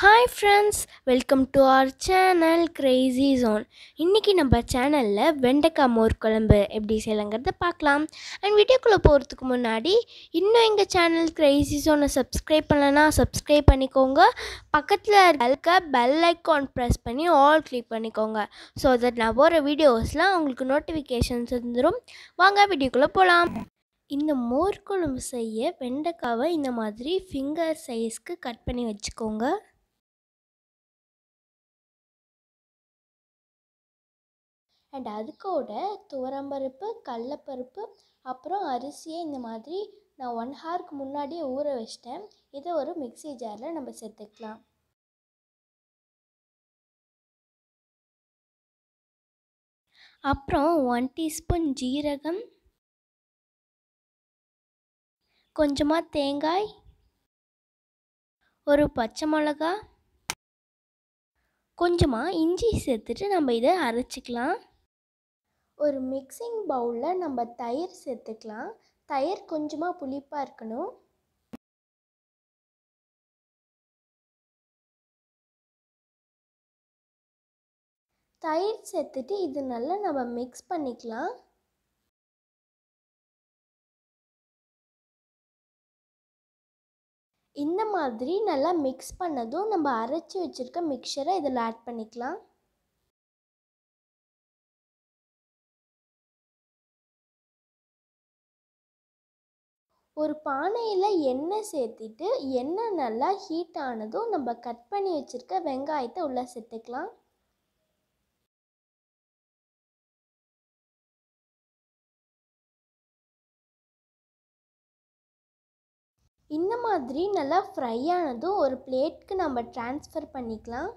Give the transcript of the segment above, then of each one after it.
hi friends welcome to our channel crazy zone இன்றைக்கி நம்ம சேனலில் வெண்டைக்காய் மோர் குழம்பு எப்படி செய்யலாங்கிறத பார்க்கலாம் அண்ட் வீடியோக்குள்ளே போகிறதுக்கு முன்னாடி இன்னும் எங்கள் சேனல் க்ரேசி ஜோனை சப்ஸ்கிரைப் பண்ணலன்னா சப்ஸ்கிரைப் பண்ணிக்கோங்க பக்கத்தில் இருக்க பெல் ஐக்கான் ப்ரெஸ் பண்ணி ஆல் கிளிக் பண்ணிக்கோங்க ஸோ தட் நான் போகிற வீடியோஸ்லாம் உங்களுக்கு நோட்டிஃபிகேஷன்ஸ் வந்துடும் வாங்க வீடியோக்குள்ளே போகலாம் இந்த மோர் குழம்பு செய்ய வெண்டைக்காவை இந்த மாதிரி ஃபிங்கர் சைஸ்க்கு கட் பண்ணி வச்சுக்கோங்க அண்ட் கூட துவரம்பருப்பு கடலப்பருப்பு அப்புறம் அரிசியை இந்த மாதிரி நான் ஒன் ஹவருக்கு முன்னாடியே ஊற வச்சிட்டேன் இதை ஒரு மிக்ஸி ஜாரில் நம்ம சேர்த்துக்கலாம் அப்புறம் ஒன் டீஸ்பூன் ஜீரகம் கொஞ்சமாக தேங்காய் ஒரு பச்சை மிளகா கொஞ்சமாக இஞ்சி சேர்த்துட்டு நம்ம இதை அரைச்சிக்கலாம் ஒரு மிக்சிங் பவுலில் நம்ம தயிர் சேர்த்துக்கலாம் தயிர் கொஞ்சமாக புளிப்பாக இருக்கணும் தயிர் சேர்த்துட்டு இது நல்லா நம்ம மிக்ஸ் பண்ணிக்கலாம் இந்த மாதிரி நல்லா மிக்ஸ் பண்ணதும் நம்ம அரைச்சி வச்சுருக்க மிக்சரை இதில் ஆட் பண்ணிக்கலாம் ஒரு பானையில் எண்ணெய் சேர்த்துட்டு எண்ணெய் நல்லா ஹீட் ஆனதும் நம்ம கட் பண்ணி வச்சுருக்க வெங்காயத்தை உள்ளே சேர்த்துக்கலாம் இந்த மாதிரி நல்லா ஃப்ரை ஆனதும் ஒரு பிளேட்க்கு நம்ம டிரான்ஸ்ஃபர் பண்ணிக்கலாம்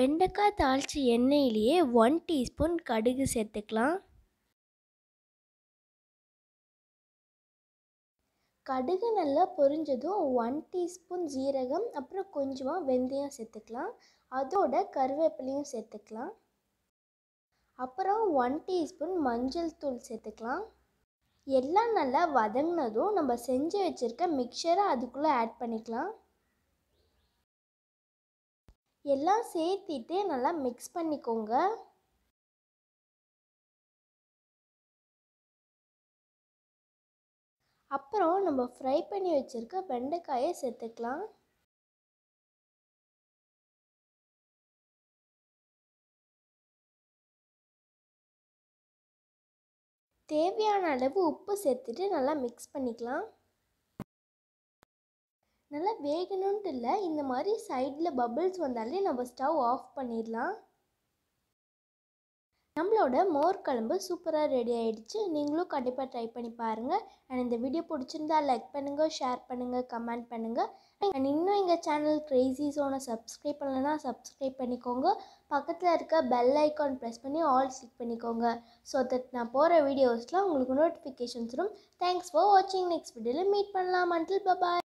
வெண்டைக்காய் தாளித்து எண்ணெயிலேயே ஒன் டீஸ்பூன் கடுகு சேர்த்துக்கலாம் கடுகு நல்லா பொரிஞ்சதும் ஒன் டீஸ்பூன் ஜீரகம் அப்புறம் கொஞ்சமாக வெந்தயம் சேர்த்துக்கலாம் அதோட கருவேப்பிலையும் சேர்த்துக்கலாம் அப்புறம் ஒன் டீஸ்பூன் மஞ்சள் தூள் சேர்த்துக்கலாம் எல்லாம் நல்லா வதங்கினதும் நம்ம செஞ்சு வச்சுருக்க மிக்சரை அதுக்குள்ளே ஆட் பண்ணிக்கலாம் எல்லாம் சேர்த்திட்டு நல்லா மிக்ஸ் பண்ணிக்கோங்க அப்புறம் நம்ம ஃப்ரை பண்ணி வச்சுருக்க வெண்டைக்காயை சேர்த்துக்கலாம் தேவையான அளவு உப்பு சேர்த்துட்டு நல்லா மிக்ஸ் பண்ணிக்கலாம் நல்லா வேகணுன்ட்டு இல்லை இந்த மாதிரி சைடில் பபுள்ஸ் வந்தாலே நம்ம ஸ்டவ் ஆஃப் பண்ணிடலாம் நம்மளோட மோர் குழம்பு சூப்பராக ரெடி ஆகிடுச்சு நீங்களும் கண்டிப்பாக ட்ரை பண்ணி பாருங்கள் அண்ட் இந்த வீடியோ பிடிச்சிருந்தா லைக் பண்ணுங்கள் ஷேர் பண்ணுங்கள் கமெண்ட் பண்ணுங்கள் அண்ட் இன்னும் எங்கள் சேனல் க்ரேசி ஸோனை சப்ஸ்கிரைப் பண்ணலைன்னா சப்ஸ்கிரைப் பண்ணிக்கோங்க பக்கத்தில் இருக்க பெல் ஐக்கான் ப்ரெஸ் பண்ணி ஆல் கிளிக் பண்ணிக்கோங்க ஸோ தட் நான் போகிற வீடியோஸ்லாம் உங்களுக்கு நோட்டிஃபிகேஷன்ஸ் வரும் தேங்க்ஸ் ஃபார் வாட்சிங் நெக்ஸ்ட் வீடியோவில் மீட் பண்ணலாம் மண்டல் பபாய்